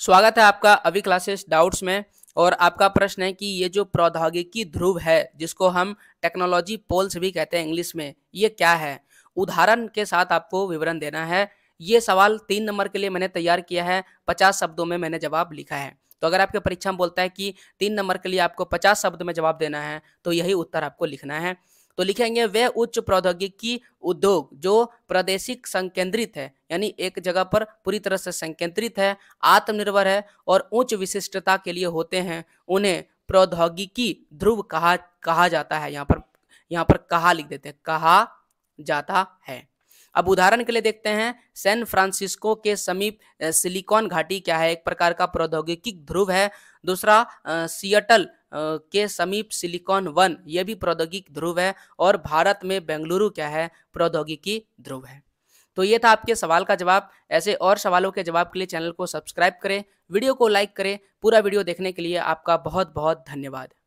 स्वागत है आपका अभी क्लासेस डाउट्स में और आपका प्रश्न है कि ये जो प्रौद्योगिकी ध्रुव है जिसको हम टेक्नोलॉजी पोल्स भी कहते हैं इंग्लिश में ये क्या है उदाहरण के साथ आपको विवरण देना है ये सवाल तीन नंबर के लिए मैंने तैयार किया है पचास शब्दों में मैंने जवाब लिखा है तो अगर आपके परीक्षा में बोलता है कि तीन नंबर के लिए आपको पचास शब्द में जवाब देना है तो यही उत्तर आपको लिखना है तो लिखेंगे वे उच्च प्रौद्योगिकी उद्योग जो प्रादेशिक संकेंद्रित है यानी एक जगह पर पूरी तरह से संकेंद्रित है आत्मनिर्भर है और उच्च विशिष्टता के लिए होते हैं उन्हें प्रौद्योगिकी ध्रुव कहा कहा जाता है यहाँ पर यहाँ पर कहा लिख देते हैं कहा जाता है अब उदाहरण के लिए देखते हैं सैन फ्रांसिस्को के समीप सिलिकॉन घाटी क्या है एक प्रकार का प्रौद्योगिकी ध्रुव है दूसरा सियटल के समीप सिलिकॉन वन यह भी प्रौद्योगिक ध्रुव है और भारत में बेंगलुरु क्या है प्रौद्योगिकी ध्रुव है तो ये था आपके सवाल का जवाब ऐसे और सवालों के जवाब के लिए चैनल को सब्सक्राइब करें वीडियो को लाइक करें पूरा वीडियो देखने के लिए आपका बहुत बहुत धन्यवाद